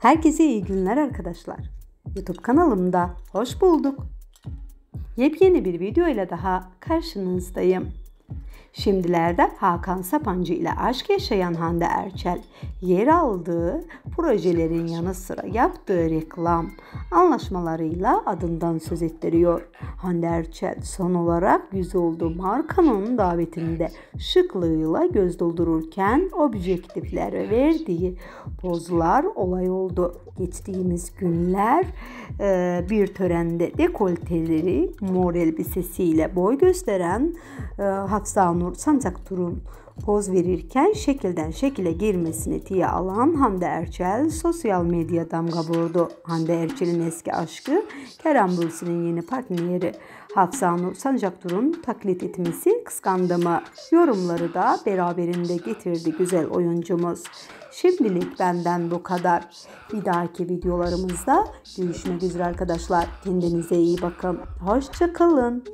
Herkese iyi günler arkadaşlar. YouTube kanalımda hoş bulduk. Yepyeni bir video ile daha karşınızdayım. Şimdilerde Hakan Sapancı ile aşk yaşayan Hande Erçel yer aldığı projelerin yanı sıra yaptığı reklam anlaşmalarıyla adından söz ettiriyor. Hande Erçel son olarak yüz olduğu markanın davetinde şıklığıyla göz doldururken objektiflere verdiği pozlar olay oldu. Geçtiğimiz günler e, bir törende dekolteleri mor elbisesiyle boy gösteren e, Hafsa Nur Sancaktur'un poz verirken şekilden şekile girmesini diye alan Hande Erçel sosyal medya damga vurdu. Hande Erçel'in eski aşkı Kerem Bülsün'ün yeni partneri Hafsa Nur Sancaktur'un taklit etmesi kıskandımı yorumları da beraberinde getirdi güzel oyuncumuz. Şimdilik benden bu kadar. Bir dahaki videolarımızda görüşmek üzere arkadaşlar. Kendinize iyi bakın. Hoşçakalın.